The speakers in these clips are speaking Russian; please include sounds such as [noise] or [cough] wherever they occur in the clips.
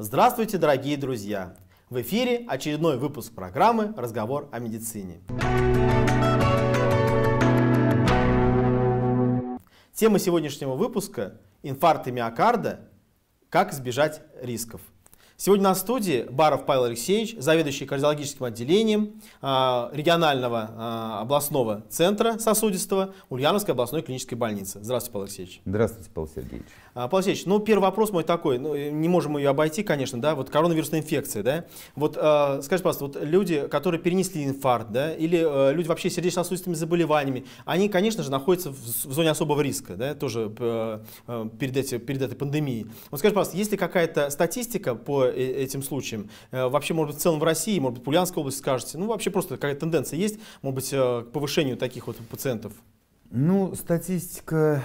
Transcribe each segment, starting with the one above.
Здравствуйте, дорогие друзья! В эфире очередной выпуск программы «Разговор о медицине». Тема сегодняшнего выпуска – инфаркты миокарда, как избежать рисков – Сегодня на студии Баров Павел Алексеевич, заведующий кардиологическим отделением а, регионального а, областного центра сосудистого Ульяновской областной клинической больницы. Здравствуйте, Павел Алексеевич. Здравствуйте, Павел Сергеевич. А, Павел Алексеевич, ну первый вопрос мой такой, ну, не можем ее обойти, конечно, да, вот коронавирусная инфекция, да. Вот скажите, пожалуйста, вот люди, которые перенесли инфаркт, да, или люди вообще с сердечно-сосудистыми заболеваниями, они, конечно же, находятся в зоне особого риска, да, тоже перед, эти, перед этой пандемией. Вот скажите, пожалуйста, есть ли какая-то статистика по этим случаям? Э, вообще, может быть, в целом в России, может быть, Пулянская область скажете? Ну, вообще просто какая тенденция есть, может быть, э, к повышению таких вот пациентов? Ну, статистика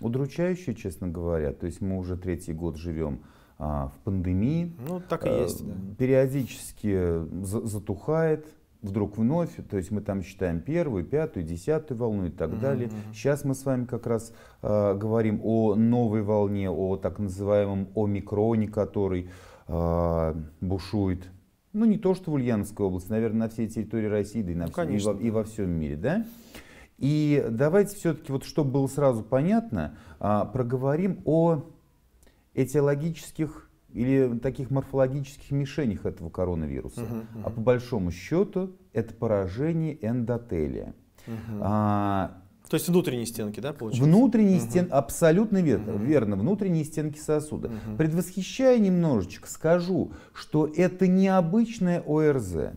удручающая, честно говоря. То есть мы уже третий год живем а, в пандемии. Ну, так и есть. А, да. Периодически затухает вдруг вновь, то есть мы там считаем первую, пятую, десятую волну и так mm-hmm. далее. Сейчас мы с вами как раз э, говорим о новой волне, о так называемом омикроне, который э, бушует, ну не то что в Ульяновской области, наверное, на всей территории России, да и, на ну, все, и, во, и во всем мире, да? И давайте все-таки, вот чтобы было сразу понятно, э, проговорим о этиологических или таких морфологических мишенях этого коронавируса. Угу, угу. А по большому счету это поражение эндотелия. Угу. А, то есть внутренние стенки, да, получается? Внутренние угу. стенки, абсолютно верно, угу. верно, внутренние стенки сосуда. Угу. Предвосхищая немножечко, скажу, что это необычное ОРЗ.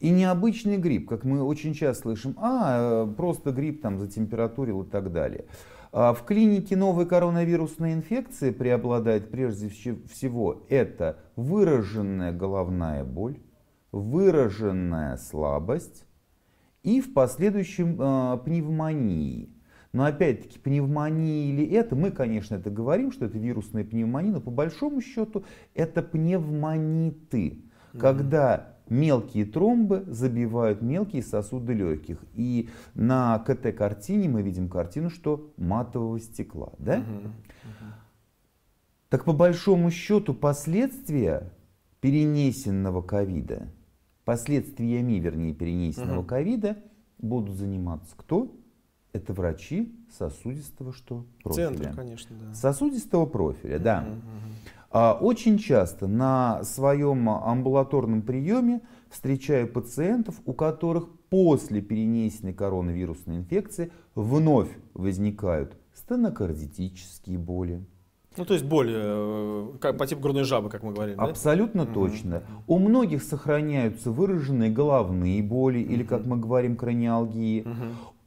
И необычный грипп, как мы очень часто слышим, а, э, просто грипп там за температурил и так далее. А в клинике новой коронавирусной инфекции преобладает прежде всего это выраженная головная боль, выраженная слабость и в последующем э, пневмонии. Но опять-таки, пневмония или это, мы, конечно, это говорим, что это вирусная пневмония, но по большому счету это пневмониты, mm-hmm. когда Мелкие тромбы забивают мелкие сосуды легких. И на КТ-картине мы видим картину, что матового стекла. Да? Так по большому счету последствия перенесенного ковида, последствиями, вернее, перенесенного ковида будут заниматься кто? Это врачи сосудистого что профиля. Центр, конечно, да. Сосудистого профиля, да. Угу, угу. А очень часто на своем амбулаторном приеме встречаю пациентов, у которых после перенесенной коронавирусной инфекции вновь возникают стенокардитические боли. Ну, то есть боли э, как, по типу грудной жабы, как мы говорили. Абсолютно да? точно. mm У многих сохраняются выраженные головные боли, mm или, как мы говорим, краниалгии. mm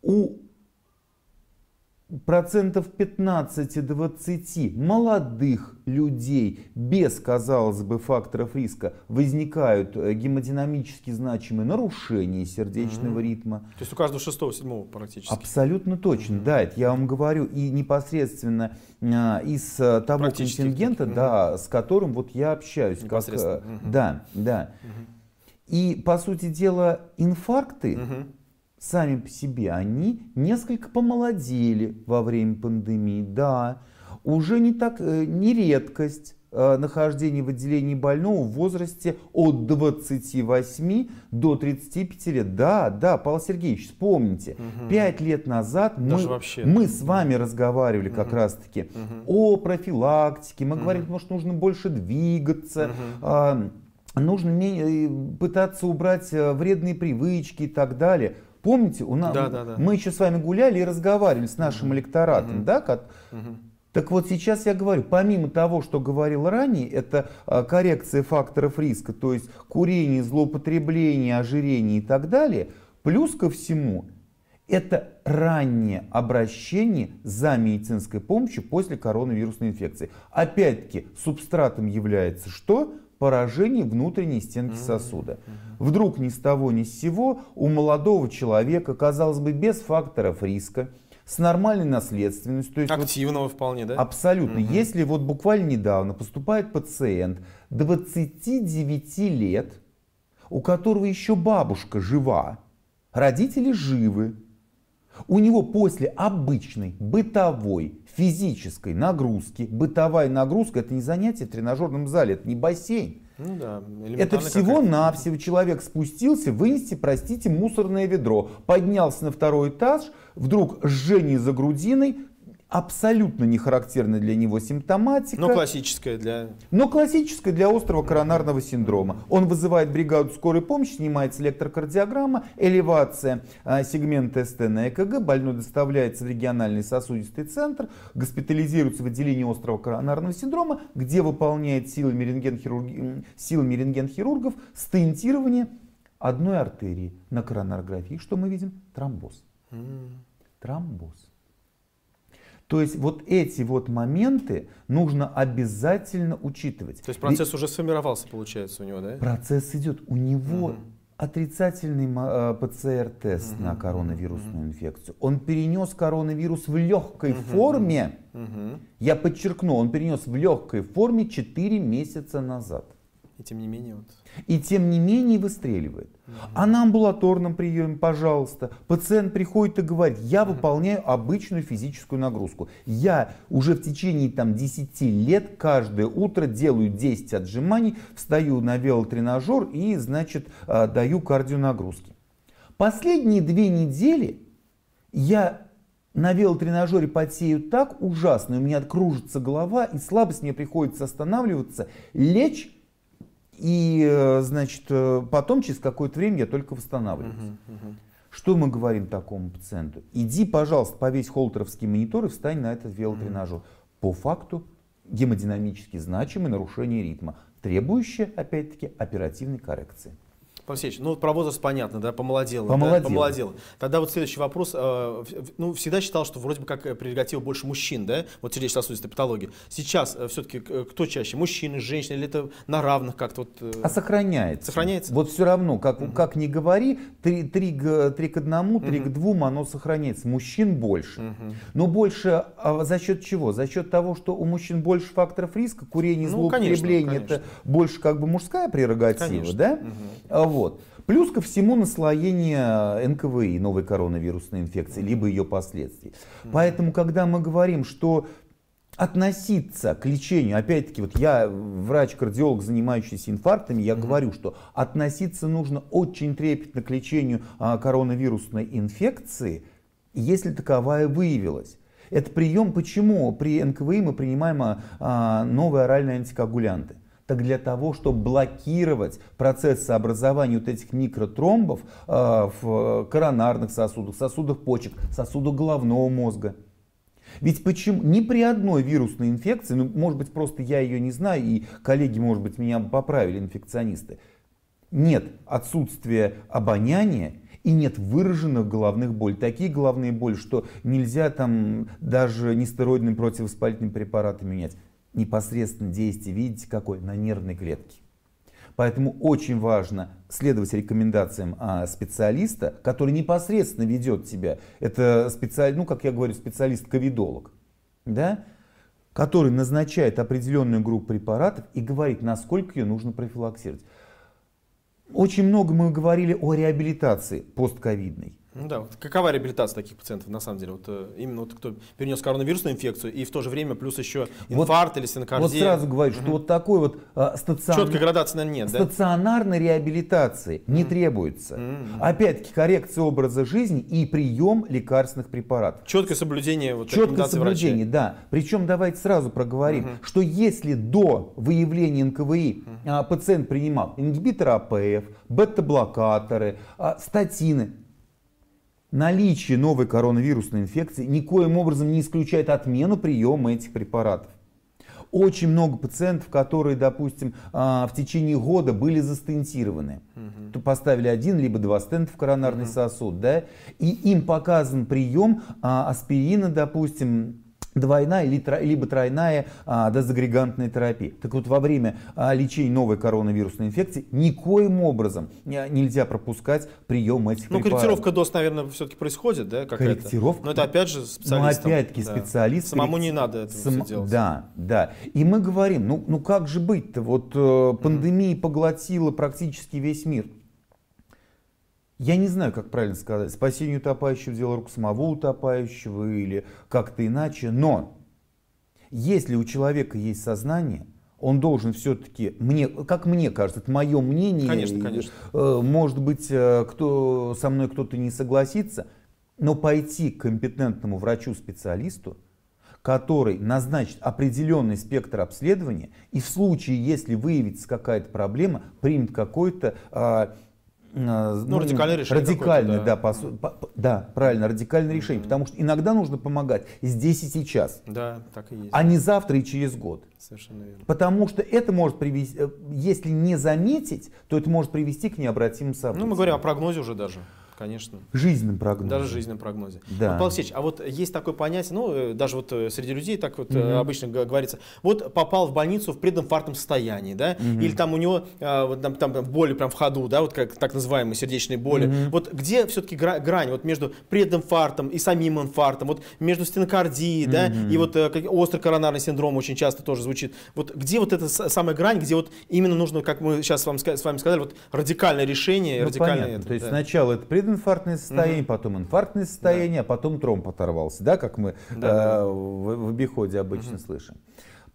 У процентов 15-20 молодых людей без, казалось бы, факторов риска возникают э, гемодинамически значимые нарушения сердечного mm-hmm. ритма. То есть у каждого шестого, седьмого практически. Абсолютно точно, mm-hmm. да, это я вам говорю. И непосредственно а, из э, того контингента, mm-hmm. да, с которым вот я общаюсь. Э, непосредственно. Как, mm-hmm. Да, да. Mm-hmm. И, по сути дела, инфаркты... Mm-hmm сами по себе они несколько помолодели во время пандемии, да, уже не так, э, не редкость э, нахождение в отделении больного в возрасте от 28 до 35 лет. Да, да, Павел Сергеевич, вспомните, угу. 5 лет назад мы, вообще, мы с вами разговаривали угу. как раз-таки угу. о профилактике, мы угу. говорили, может, нужно больше двигаться. Угу. А, нужно э, пытаться убрать вредные привычки и так далее. Помните, у нас, да, да, да. мы еще с вами гуляли и разговаривали с нашим угу. электоратом, угу. да? Как, угу. Так вот сейчас я говорю, помимо того, что говорил ранее, это а, коррекция факторов риска, то есть курение, злоупотребление, ожирение и так далее, плюс ко всему это раннее обращение за медицинской помощью после коронавирусной инфекции. Опять-таки, субстратом является что? поражений внутренней стенки сосуда. Вдруг ни с того ни с сего у молодого человека, казалось бы, без факторов риска, с нормальной наследственностью. То есть Активного вот, вполне, да? Абсолютно. Угу. Если вот буквально недавно поступает пациент 29 лет, у которого еще бабушка жива, родители живы, у него после обычной бытовой физической нагрузки, бытовая нагрузка, это не занятие в тренажерном зале, это не бассейн. Ну да, это всего-навсего человек спустился, вынести, простите, мусорное ведро, поднялся на второй этаж, вдруг жжение за грудиной, абсолютно не характерна для него симптоматика. Но классическая для... Но классическая для острого коронарного синдрома. Он вызывает бригаду скорой помощи, снимается электрокардиограмма, элевация а, сегмента СТ на ЭКГ, больной доставляется в региональный сосудистый центр, госпитализируется в отделении острого коронарного синдрома, где выполняет силами, рентген силами рентген-хирургов стентирование одной артерии на коронарографии. Что мы видим? Тромбоз. Тромбоз. То есть вот эти вот моменты нужно обязательно учитывать. То есть процесс Ведь... уже сформировался, получается, у него, да? Процесс идет. У него угу. отрицательный э, ПЦР-тест угу. на коронавирусную угу. инфекцию. Он перенес коронавирус в легкой угу. форме. Угу. Я подчеркну, он перенес в легкой форме 4 месяца назад. И тем не менее, вот и тем не менее выстреливает. А на амбулаторном приеме, пожалуйста, пациент приходит и говорит, я выполняю обычную физическую нагрузку. Я уже в течение там, 10 лет каждое утро делаю 10 отжиманий, встаю на велотренажер и, значит, э, даю кардионагрузки. Последние две недели я на велотренажере потею так ужасно, у меня кружится голова, и слабость, мне приходится останавливаться, лечь и, э, значит, э, потом через какое-то время я только восстанавливаюсь. Угу, угу. Что мы говорим такому пациенту? Иди, пожалуйста, повесь холтеровский монитор и встань на этот велотренажер. Угу. По факту гемодинамически значимые нарушения ритма, требующие опять-таки, оперативной коррекции. Алексеевич, ну про возраст понятно, да, помолодел. Помолодел. Да, помолодел. Тогда вот следующий вопрос. Э, ну, всегда считал, что вроде бы как э, прерогатива больше мужчин, да, вот сердечно-сосудистой патологии. Сейчас э, все-таки кто чаще, мужчины, женщины, или это на равных как-то? Вот... А сохраняется. Сохраняется? Вот все равно, как, угу. как ни говори, три, три, три к одному, три угу. к двум оно сохраняется. Мужчин больше. Угу. Но больше а за счет чего? За счет того, что у мужчин больше факторов риска, курение, злоупотребление, ну, конечно, конечно. это больше как бы мужская прерогатива, конечно. да? Угу. Вот. Плюс ко всему наслоение э, НКВИ, новой коронавирусной инфекции, либо ее последствий. Поэтому, когда мы говорим, что относиться к лечению, опять-таки, вот я врач-кардиолог, занимающийся инфарктами, я mm говорю, что относиться нужно очень трепетно к лечению а, коронавирусной инфекции, если таковая выявилась. Это прием, почему при НКВИ мы принимаем а, а новые оральные антикоагулянты так для того, чтобы блокировать процесс сообразования вот этих микротромбов э, в э, коронарных сосудах, сосудах почек, сосудах головного мозга. Ведь почему ни при одной вирусной инфекции, ну, может быть, просто я ее не знаю, и коллеги, может быть, меня поправили, инфекционисты, нет отсутствия обоняния и нет выраженных головных болей. Такие головные боли, что нельзя там даже нестероидными противовоспалительными препаратами менять непосредственно действие, видите, какой? На нервной клетке. Поэтому очень важно следовать рекомендациям а, специалиста, который непосредственно ведет тебя. Это специалист, ну, как я говорю, специалист-ковидолог, да? который назначает определенную группу препаратов и говорит, насколько ее нужно профилактировать. Очень много мы говорили о реабилитации постковидной. Ну да, вот какова реабилитация таких пациентов на самом деле? Вот э, именно вот кто перенес коронавирусную инфекцию и в то же время плюс еще инфаркт вот, или синокардия. Вот сразу говорю, угу. что вот такой вот э, стационар... Четкой градации, наверное, нет, Стационарной да? реабилитации не требуется. Mm-hmm. Опять-таки коррекция образа жизни и прием лекарственных препаратов. Четкое соблюдение вот Четкое соблюдение, врачей. да. Причем давайте сразу проговорим, mm-hmm. что если до выявления НКВИ mm-hmm. пациент принимал ингибиторы АПФ, бета-блокаторы, а, статины, Наличие новой коронавирусной инфекции никоим образом не исключает отмену приема этих препаратов. Очень много пациентов, которые, допустим, а, в течение года были застентированы. Угу. Поставили один либо два стента в коронарный угу. сосуд, да, и им показан прием а, аспирина, допустим, двойная или, либо тройная а, дезагрегантная терапия. Так вот, во время а, лечения новой коронавирусной инфекции никоим образом а, нельзя пропускать прием этих ну, препаратов. Ну, корректировка доз, наверное, все-таки происходит, да? Как корректировка. Но это опять же специалистам. Ну, опять-таки да. специалистам. Самому не надо это Сам... делать. Да, да. И мы говорим, ну, ну как же быть-то? Вот э, пандемия mm-hmm. поглотила практически весь мир я не знаю, как правильно сказать, спасение утопающего дело рук самого утопающего или как-то иначе, но если у человека есть сознание, он должен все-таки, мне, как мне кажется, это мое мнение, конечно, конечно. Э, может быть, э, кто, со мной кто-то не согласится, но пойти к компетентному врачу-специалисту, который назначит определенный спектр обследования и в случае, если выявится какая-то проблема, примет какой то а, а, ну, ну, радикальное решение. Радикальное, да. Да, по, по, да, правильно, радикальное mm-hmm. решение. Потому что иногда нужно помогать здесь и сейчас. Да, так и есть. А не завтра и через год. Совершенно верно. Потому что это может привести, э, если не заметить, то это может привести к необратимым событиям. Ну, мы говорим о прогнозе уже даже. Конечно. Жизненном прогнозе. Даже в жизненном прогнозе. Да. Вот, Павел Алексеевич, а вот есть такое понятие, ну, э, даже вот э, среди людей так вот угу. обычно говорится, вот попал в больницу в прединфарктном состоянии, да, угу. или там у него вот, там, там боли прям в ходу, да, вот как так называемые сердечные боли. Угу. Вот где все-таки грань вот между прединфарктом и самим инфарктом, вот между стенокардией, угу. да, и вот острый коронарный синдром очень часто тоже звучит. Вот где вот эта самая грань, где вот именно нужно, как мы сейчас вам, с вами сказали, вот радикальное решение, ну, радикальное... Понятно. Это, То есть да. сначала это прединфаркт, прединфарктное состояние, угу. потом инфарктное состояние, да. а потом тромб оторвался, да, как мы да, э, В, в обиходе обычно угу. слышим.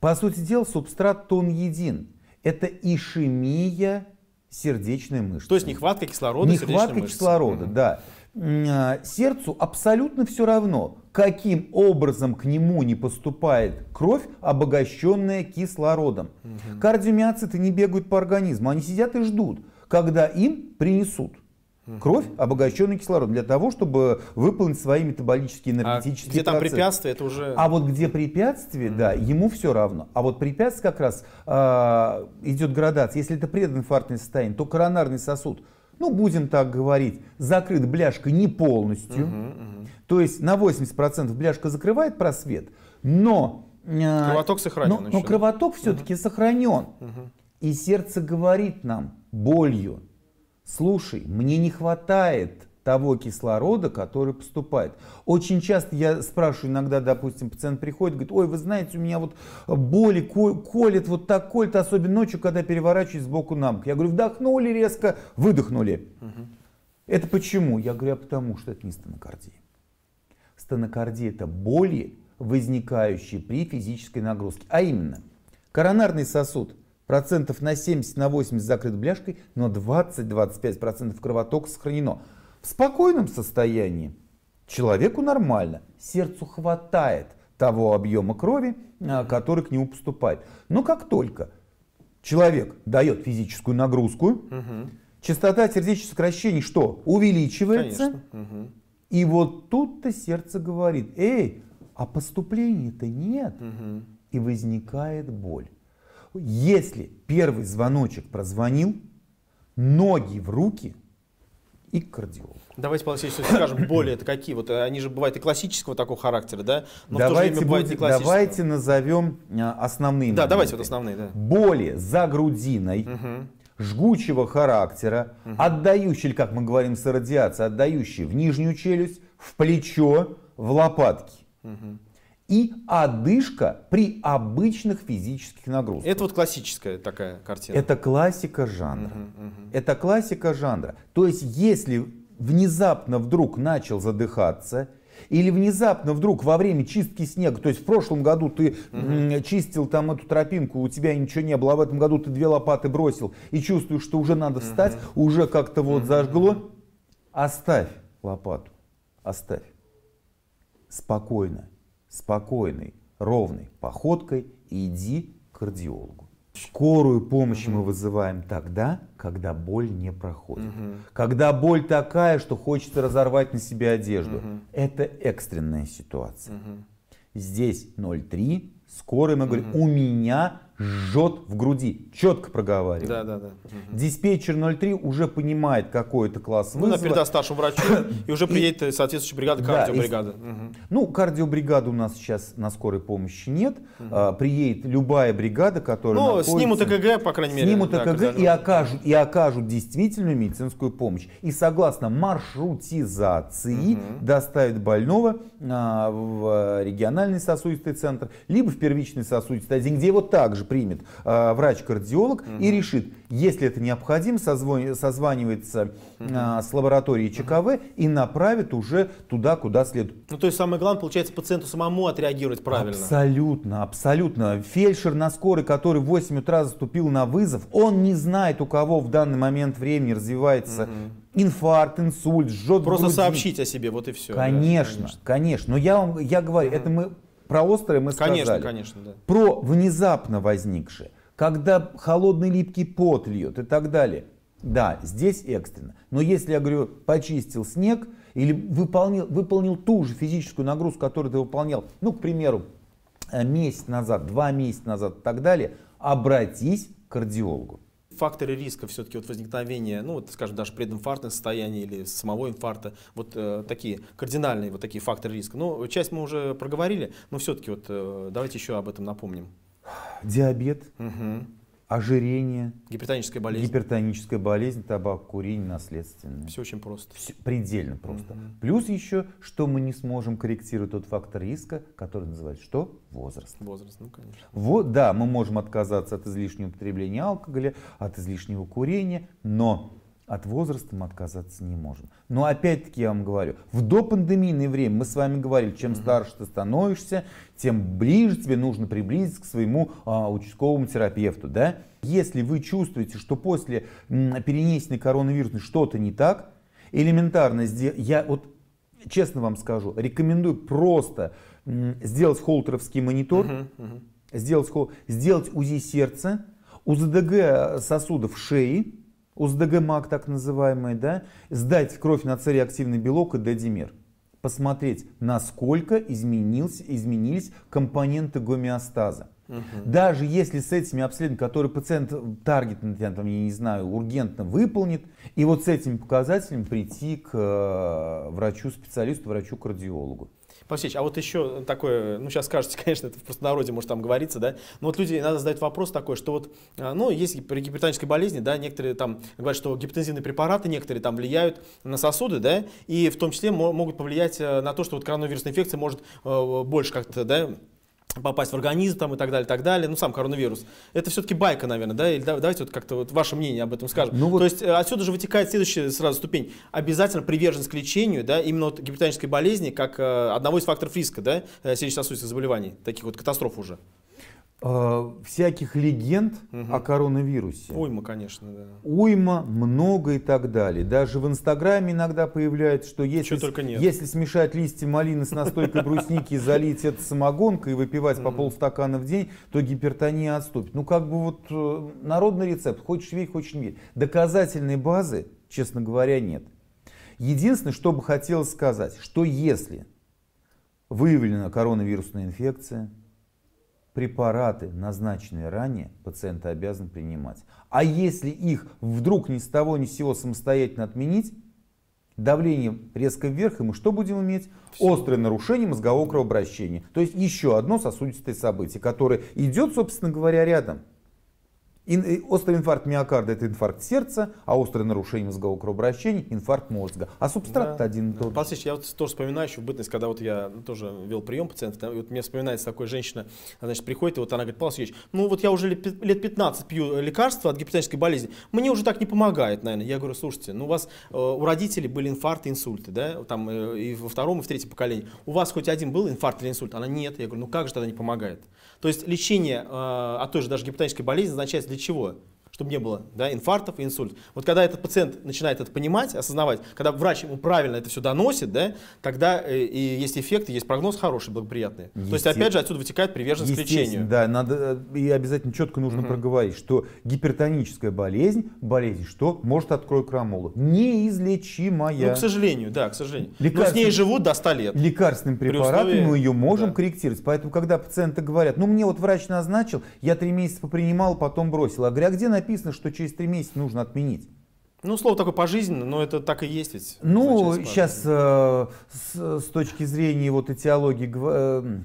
По сути дела, субстрат тон един. Это ишемия сердечной мышцы. То есть нехватка кислорода Нехватка кислорода, мышцы. да. Э, сердцу абсолютно все равно, каким образом к нему не поступает кровь, обогащенная кислородом. Угу. Кардиомиоциты не бегают по организму, они сидят и ждут, когда им принесут кровь, обогащенную кислородом, для того, чтобы выполнить свои метаболические а энергетические а где процессы. там препятствие, это уже... А вот где препятствие, mm-hmm. да, ему все равно. А вот препятствие как раз э, а, идет градация. Если это прединфарктное состояние, то коронарный сосуд, ну, будем так говорить, закрыт бляшкой не полностью. Mm-hmm, mm-hmm. То есть на 80% бляшка закрывает просвет, но... Э, кровоток сохранен но, еще. Но кровоток все-таки mm-hmm. сохранен. Mm-hmm. И сердце говорит нам болью, слушай, мне не хватает того кислорода, который поступает. Очень часто я спрашиваю иногда, допустим, пациент приходит, говорит, ой, вы знаете, у меня вот боли колет, вот так колет, особенно ночью, когда переворачиваюсь сбоку на бок. Я говорю, вдохнули резко, выдохнули. Угу. Это почему? Я говорю, а потому что это не стенокардия. Стенокардия – это боли, возникающие при физической нагрузке. А именно, коронарный сосуд – процентов на 70, на 80 закрыт бляшкой, но 20-25 процентов кровотока сохранено. В спокойном состоянии человеку нормально, сердцу хватает того объема крови, а, который к нему поступает. Но как только человек дает физическую нагрузку, угу. частота сердечных сокращений что? Увеличивается. Угу. И вот тут-то сердце говорит, эй, а поступления-то нет. Угу. И возникает боль. Если первый звоночек прозвонил, ноги в руки и к кардиологу. Давайте, Павел Алексеевич, скажем, [coughs] Боли это какие? Вот э, они же бывают и классического такого характера, да? Но давайте, в то же время будет, бывает Давайте назовем э, основные. Да, моменты. давайте вот основные, да. Боли за грудиной, угу. жгучего характера, угу. отдающий, как мы говорим с радиацией, отдающий в нижнюю челюсть, в плечо, в лопатки. Угу и одышка при обычных физических нагрузках. Это вот классическая такая картина. Это классика жанра. Угу, угу. Это классика жанра. То есть, если внезапно вдруг начал задыхаться, или внезапно вдруг во время чистки снега, то есть в прошлом году ты угу. чистил там эту тропинку, у тебя ничего не было, а в этом году ты две лопаты бросил и чувствуешь, что уже надо встать, угу. уже как-то вот угу. зажгло, оставь лопату, оставь спокойно спокойной, ровной походкой и иди к кардиологу. Скорую помощь угу. мы вызываем тогда, когда боль не проходит. Угу. Когда боль такая, что хочется разорвать на себе одежду. Угу. Это экстренная ситуация. Угу. Здесь 0,3. Скорый мы угу. говорим, у меня жжет в груди, четко проговаривает. Да, да, да. Угу. Диспетчер 03 уже понимает, какой это класс вызова. Ну, она передаст старшему врачу, [coughs] и уже приедет соответствующая бригада, кардиобригада. Да, и, угу. Ну, кардиобригады у нас сейчас на скорой помощи нет. Угу. А, приедет любая бригада, которая Ну, находится, снимут ЭКГ, по крайней мере. Снимут да, ЭКГ и окажут, и окажут действительную медицинскую помощь. И согласно маршрутизации угу. доставят больного а, в региональный сосудистый центр, либо в первичный сосудистый отдел, где его также примет э, врач-кардиолог угу. и решит, если это необходимо, созвон, созванивается угу. э, с лабораторией ЧКВ угу. и направит уже туда, куда следует. Ну, то есть самое главное, получается, пациенту самому отреагировать правильно. Абсолютно, абсолютно. Фельдшер на скорой, который в 8 утра заступил на вызов, он не знает, у кого в данный момент времени развивается угу инфаркт, инсульт, жжет Просто груди. сообщить о себе, вот и все. Конечно, да, конечно. конечно. Но я вам я говорю, угу. это мы про острые мы сказали. Конечно, конечно. Да. Про внезапно возникшие, когда холодный липкий пот льет и так далее. Да, здесь экстренно. Но если, я говорю, почистил снег или выполнил, выполнил ту же физическую нагрузку, которую ты выполнял, ну, к примеру, э, месяц назад, два месяца назад и так далее, обратись к кардиологу факторы риска все-таки вот возникновения, ну, вот, скажем, даже прединфарктное состояние или самого инфаркта, вот э, такие кардинальные вот такие факторы риска. Ну, часть мы уже проговорили, но все-таки вот э, давайте еще об этом напомним. Диабет, угу ожирение, гипертоническая болезнь, гипертоническая болезнь, табак, курение, наследственное. Все очень просто. Все, предельно просто. Угу. Плюс еще, что мы не сможем корректировать тот фактор риска, который называется что? Возраст. Возраст, ну конечно. Вот, да, мы можем отказаться от излишнего употребления алкоголя, от излишнего курения, но от возраста мы отказаться не можем. Но опять-таки я вам говорю, в допандемийное время мы с вами говорили, чем угу. старше ты становишься, тем ближе тебе нужно приблизиться к своему а, участковому терапевту. Да? Если вы чувствуете, что после м, перенесенной коронавирусной что-то не так, элементарно, я вот честно вам скажу, рекомендую просто сделать холтеровский монитор, угу, угу. Сделать, сделать УЗИ сердца, УЗДГ сосудов шеи, УЗДГМАК так называемый, да, сдать в кровь на цареактивный белок и додимер. Посмотреть, насколько изменился, изменились компоненты гомеостаза. Угу. Даже если с этими обследованиями, которые пациент таргетно, там, я не знаю, ургентно выполнит, и вот с этим показателем прийти к э, врачу-специалисту, врачу-кардиологу. Павсич, а вот еще такое, ну сейчас скажете, [laughs] конечно, это в простонародье, может, там говориться, да, но вот люди иногда задают вопрос такой, что вот, а, ну, есть при гипертонической болезни, да, некоторые там говорят, что гипотензивные препараты, некоторые там влияют на сосуды, да, и в том числе могут повлиять э, на то, что вот коронавирусная инфекция может э, больше как-то, да, попасть в организм там, и так далее, и так далее, ну сам коронавирус. Это все-таки байка, наверное, да? Или давайте вот как-то вот ваше мнение об этом скажем. Ну, вот... То есть э, отсюда же вытекает следующая сразу ступень. Обязательно приверженность к лечению, да, именно вот гипертонической болезни, как э, одного из факторов риска, да, э, сердечно-сосудистых заболеваний, таких вот катастроф уже. Э, всяких легенд угу. о коронавирусе. Уйма, конечно, да. Уйма, много и так далее. Даже в Инстаграме иногда появляется, что если, что с, если смешать листья малины с настойкой брусники и залить это самогонкой и выпивать по полстакана в день, то гипертония отступит. Ну, как бы вот э, народный рецепт, хочешь верь, хочешь не верь. Доказательной базы, честно говоря, нет. Единственное, что бы хотелось сказать, что если выявлена коронавирусная инфекция – препараты, назначенные ранее, пациент обязан принимать. А если их вдруг ни с того ни с сего самостоятельно отменить, давление резко вверх, и мы что будем иметь? Все. Острое нарушение мозгового кровообращения. То есть еще одно сосудистое событие, которое идет, собственно говоря, рядом. Э, острый инфаркт миокарда – это инфаркт сердца, а острое нарушение мозгового кровообращения – инфаркт мозга. А субстрат да, один и тот же. Павел я вот тоже вспоминаю еще в бытность, когда вот я ну, тоже вел прием пациентов, там, вот мне вспоминается такая женщина, значит, приходит, и вот она говорит, Павел Алексеевич, ну вот я уже лет 15 пью э, лекарства от гипертонической болезни, мне уже так не помогает, наверное. Я говорю, слушайте, ну у вас, э, у родителей были инфаркты, инсульты, да, там и во втором, и в третьем поколении. У вас хоть один был инфаркт или инсульт? Она нет. Я говорю, ну как же тогда не помогает? То есть лечение э, от а той же даже гипотонической болезни назначается для чего? чтобы не было да, инфарктов и инсульт. Вот когда этот пациент начинает это понимать, осознавать, когда врач ему правильно это все доносит, да, тогда э, и есть эффект, и есть прогноз хороший, благоприятный. То есть, опять же, отсюда вытекает приверженность к лечению. Да, надо, э, и обязательно четко нужно угу. проговорить, что гипертоническая болезнь, болезнь, что может открой крамола, неизлечимая. Ну, к сожалению, да, к сожалению. Лекарств... Но с ней живут до 100 лет. Лекарственным препаратом условии... мы ее можем да. корректировать. Поэтому, когда пациенты говорят, ну, мне вот врач назначил, я три месяца попринимал, потом бросил. А говоря, «А где написано, что через три месяца нужно отменить. Ну, слово такое пожизненно, но это так и есть ведь. Ну, сейчас э, с, с точки зрения вот этиологии э,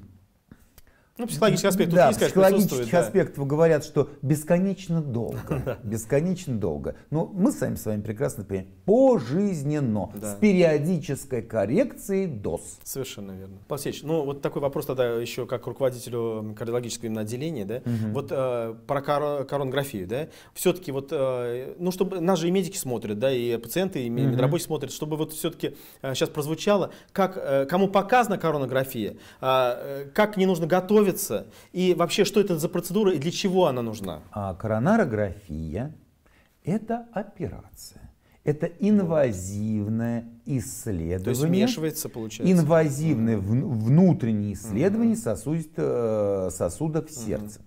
ну, психологический аспект да, есть, психологических да. аспектов говорят, что бесконечно долго. [laughs] Бесконечно долго. Но мы сами с вами прекрасно понимаем. Пожизненно. Да. С периодической коррекцией доз. Совершенно верно. Павсеевич, ну вот такой вопрос тогда еще как руководителю кардиологического именно отделения, да? Угу. Вот э, про кор коронографию, да? Все-таки вот, э, ну чтобы, нас же и медики смотрят, да, и пациенты, и угу. смотрят, чтобы вот все-таки э, сейчас прозвучало, как, э, кому показана коронография, а, э, как не нужно готовиться, проводится? И вообще, что это за процедура и для чего она нужна? А коронарография – это операция. Это инвазивное исследование. То есть вмешивается, получается. Инвазивное mm-hmm. внутреннее исследование mm-hmm. сосудит, э, сосудов mm-hmm. сердца.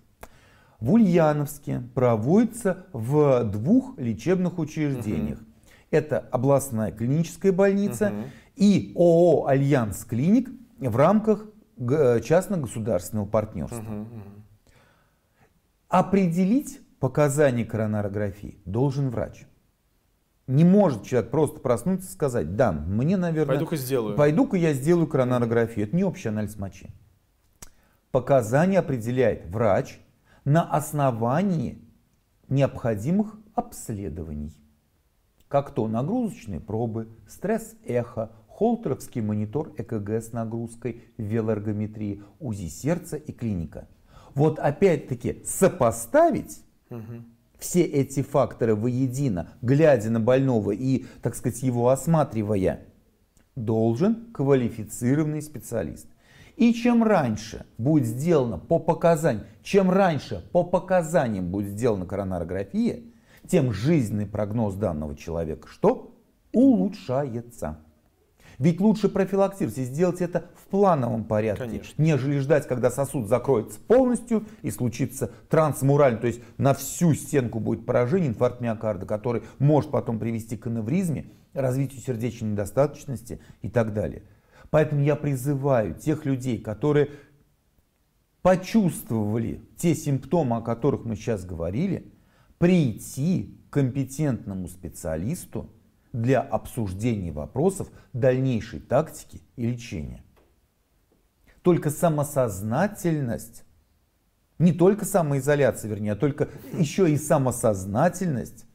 В Ульяновске проводится в двух лечебных учреждениях. Mm-hmm. Это областная клиническая больница mm-hmm. и ООО «Альянс Клиник» в рамках частно-государственного партнерства. Угу, угу. Определить показания коронарографии должен врач. Не может человек просто проснуться и сказать, да, мне, наверное... Пойду-ка сделаю. Пойду-ка я сделаю коронарографию. Это не общий анализ мочи. Показания определяет врач на основании необходимых обследований. Как то нагрузочные пробы, стресс-эхо, холтеровский монитор ЭКГ с нагрузкой, велоэргометрии, УЗИ сердца и клиника. Вот опять-таки сопоставить угу. все эти факторы воедино, глядя на больного и, так сказать, его осматривая, должен квалифицированный специалист. И чем раньше будет сделано по показаниям, чем раньше по показаниям будет сделана коронарография, тем жизненный прогноз данного человека что? Улучшается. Ведь лучше профилактировать и сделать это в плановом порядке, Конечно. нежели ждать, когда сосуд закроется полностью и случится трансмурально, то есть на всю стенку будет поражение, инфаркт миокарда, который может потом привести к аневризме, развитию сердечной недостаточности и так далее. Поэтому я призываю тех людей, которые почувствовали те симптомы, о которых мы сейчас говорили, прийти к компетентному специалисту – для обсуждения вопросов дальнейшей тактики и лечения. Только самосознательность, не только самоизоляция, вернее, а только еще и самосознательность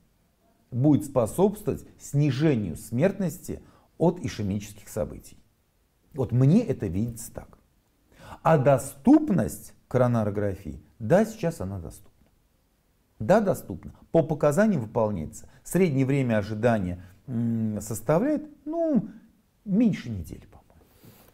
будет способствовать снижению смертности от ишемических событий. Вот мне это видится так. А доступность коронарографии, да, сейчас она доступна. Да, доступна. По показаниям выполняется. Среднее время ожидания составляет, ну, меньше недели, по-моему.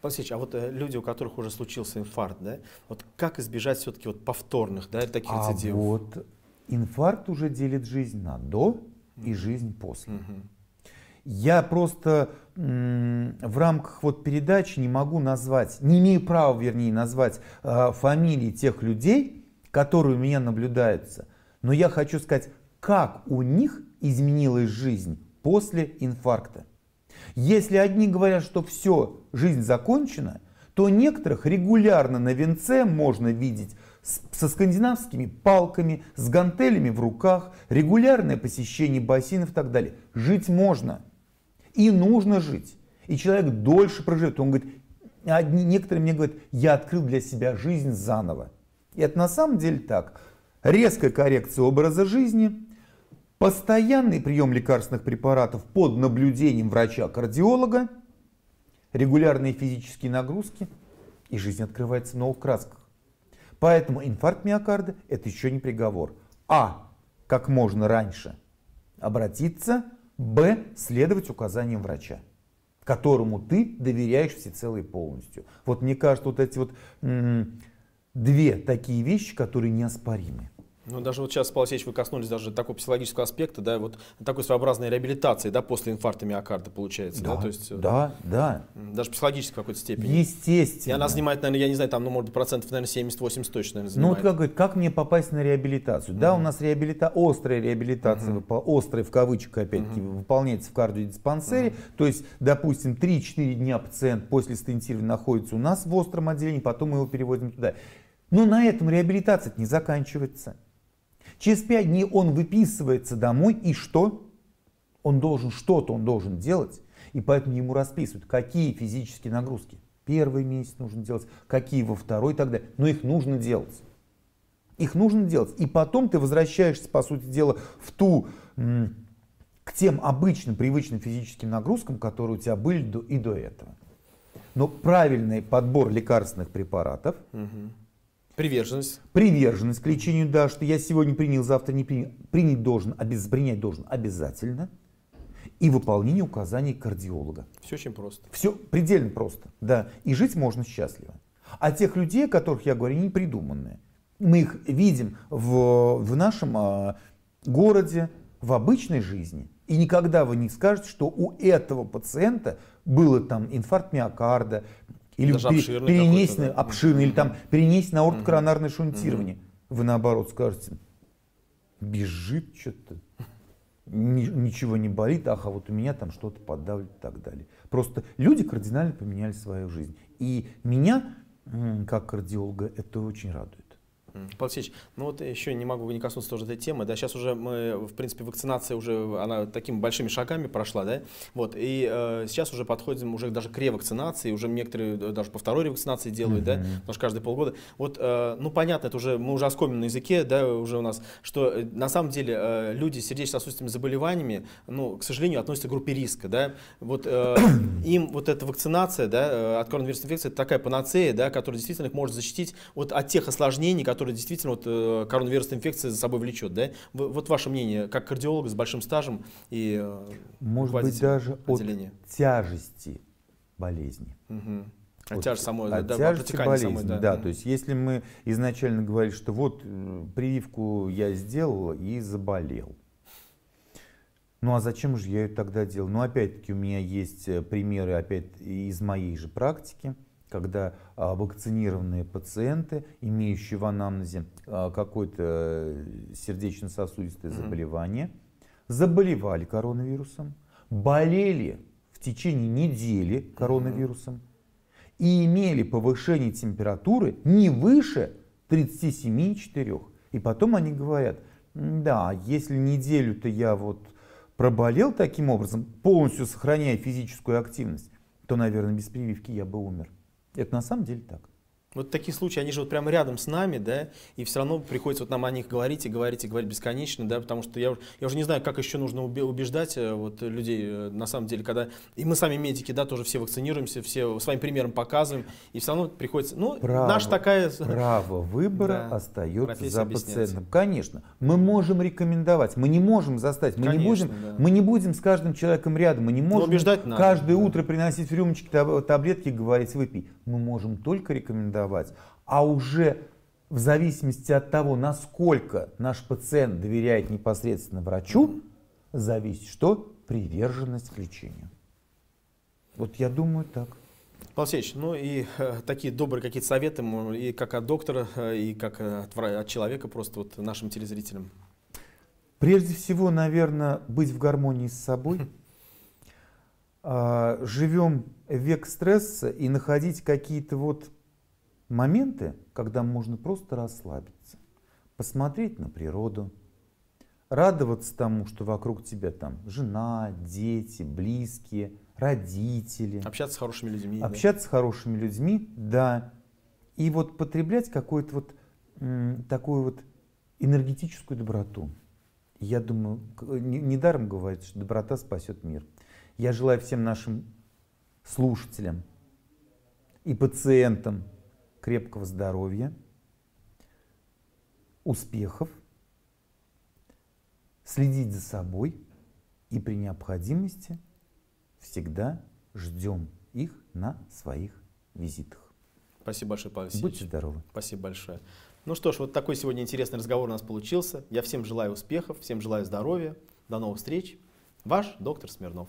Алексеевич, а вот э, люди, у которых уже случился инфаркт, да, вот как избежать все-таки вот повторных, да, таких а рецидивов? вот инфаркт уже делит жизнь на до и жизнь после. Угу. Я просто в рамках вот передачи не могу назвать, не имею права, вернее, назвать э, фамилии тех людей, которые у меня наблюдаются. Но я хочу сказать, как у них изменилась жизнь после инфаркта. Если одни говорят, что все, жизнь закончена, то некоторых регулярно на венце можно видеть со скандинавскими палками, с гантелями в руках, регулярное посещение бассейнов и так далее. Жить можно. И нужно жить. И человек дольше проживет. Он говорит, одни, некоторые мне говорят, я открыл для себя жизнь заново. И это на самом деле так. Резкая коррекция образа жизни – Постоянный прием лекарственных препаратов под наблюдением врача-кардиолога, регулярные физические нагрузки, и жизнь открывается в новых красках. Поэтому инфаркт миокарда – это еще не приговор. А. Как можно раньше обратиться. Б. Следовать указаниям врача которому ты доверяешь всецело и полностью. Вот мне кажется, вот эти вот две такие вещи, которые неоспоримы. Ну, даже вот сейчас, Павел Алексеевич, вы коснулись даже такого психологического аспекта, да, вот такой своеобразной реабилитации, да, после инфаркта миокарда получается, да, да? то есть... Э, да, да. Даже психологически какой-то степени. Естественно. И она занимает, наверное, я не знаю, там, ну, может быть, процентов, наверное, 70-80 точно, наверное, занимает. Ну, вот как говорит, как мне попасть на реабилитацию? Mm-hmm. Да, у нас реабилита... острая реабилитация, mm-hmm. острая в кавычках, опять-таки, mm-hmm. выполняется в кардиодиспансере, mm-hmm. то есть, допустим, 3-4 дня пациент после стентирования находится у нас в остром отделении, потом мы его переводим туда. Но на этом реабилитация не заканчивается. Через пять дней он выписывается домой, и что? Он должен что-то, он должен делать, и поэтому ему расписывают, какие физические нагрузки. Первый месяц нужно делать, какие во второй и так далее. Но их нужно делать. Их нужно делать. И потом ты возвращаешься, по сути дела, в ту, к тем обычным, привычным физическим нагрузкам, которые у тебя были до, и до этого. Но правильный подбор лекарственных препаратов угу Приверженность. Приверженность к лечению, да, что я сегодня принял, завтра не принял. Принять должен, обез, принять должен обязательно. И выполнение указаний кардиолога. Все очень просто. Все предельно просто, да. И жить можно счастливо. А тех людей, о которых я говорю, не придуманные. Мы их видим в, в нашем э, городе, в обычной жизни. И никогда вы не скажете, что у этого пациента было там инфаркт миокарда, или Даже пере, перенесть обширный, или там перенесть на орт коронарное шунтирование. Вы наоборот скажете, бежит что-то, ничего не болит, ах, а вот у меня там что-то поддавлено и так далее. Просто люди кардинально поменяли свою жизнь. И меня, как кардиолога, это очень радует. Павел ну вот еще не могу не коснуться тоже этой темы. Да, сейчас уже мы, в принципе, вакцинация уже, она такими большими шагами прошла, да, вот, и э, сейчас уже подходим уже даже к ревакцинации, уже некоторые э, даже по второй ревакцинации делают, mm-hmm. да, потому что каждые полгода. Вот, э, ну, понятно, это уже, мы уже оскомим на языке, да, уже у нас, что э, на самом деле э, люди с сердечно-сосудистыми заболеваниями, ну, к сожалению, относятся к группе риска, да, вот э, [coughs] им вот эта вакцинация, да, э, от коронавирусной инфекции, это такая панацея, да, которая действительно их может защитить вот от тех осложнений, которые которые действительно вот э, коронавирусная инфекция за собой влечет, да? Вот ваше мнение, как кардиолог с большим стажем и э, Может быть, даже отделения. от тяжести болезни. Угу. От, от тяжести самой, от да, тяжести болезни, самой, да. да. mm То есть, если мы изначально говорили, что вот э, прививку я сделал и заболел, ну а зачем же я ее тогда делал? Ну опять-таки у меня есть примеры опять из моей же практики когда а, вакцинированные пациенты, имеющие в анамнезе а, какое-то э, сердечно-сосудистое заболевание, заболевали коронавирусом, болели в течение недели коронавирусом и имели повышение температуры не выше 37,4. И потом они говорят, да, если неделю-то я вот проболел таким образом, полностью сохраняя физическую активность, то, наверное, без прививки я бы умер. Это на самом деле так. Вот такие случаи, они же вот прямо рядом с нами, да, и все равно приходится вот нам о них говорить и говорить и говорить бесконечно, да, потому что я, я уже не знаю, как еще нужно убеждать э, вот людей, э, на самом деле, когда, и мы сами медики, да, тоже все вакцинируемся, все своим примером показываем, и все равно приходится, ну, право, наша такая... Право выбора да, остается за пациентом. Конечно, мы можем рекомендовать, мы не можем заставить, мы, Конечно, не, будем, да. мы не будем с каждым человеком рядом, мы не ну, можем каждое надо, утро да. приносить в рюмочке таб таблетки и говорить, выпей. Мы можем только рекомендовать давать, а уже в зависимости от того, насколько наш пациент доверяет непосредственно врачу, зависит что? Приверженность к лечению. Вот я думаю так. Павел Алексеевич, ну и э, такие добрые какие-то советы, и как от доктора, э, и как э, от, от человека просто вот нашим телезрителям. Прежде всего, наверное, быть в гармонии с собой. [laughs] А, живем век стресса и находить какие-то вот Моменты, когда можно просто расслабиться, посмотреть на природу, радоваться тому, что вокруг тебя там жена, дети, близкие, родители. Общаться с хорошими людьми. Общаться да? с хорошими людьми, да. И вот потреблять какую-то вот м, такую вот энергетическую доброту. Я думаю, недаром не говорят, что доброта спасет мир. Я желаю всем нашим слушателям и пациентам крепкого здоровья, успехов, следить за собой и при необходимости всегда ждем их на своих визитах. Спасибо большое, Павел Алексеевич. Будьте здоровы. Спасибо большое. Ну что ж, вот такой сегодня интересный разговор у нас получился. Я всем желаю успехов, всем желаю здоровья. До новых встреч. Ваш доктор Смирнов.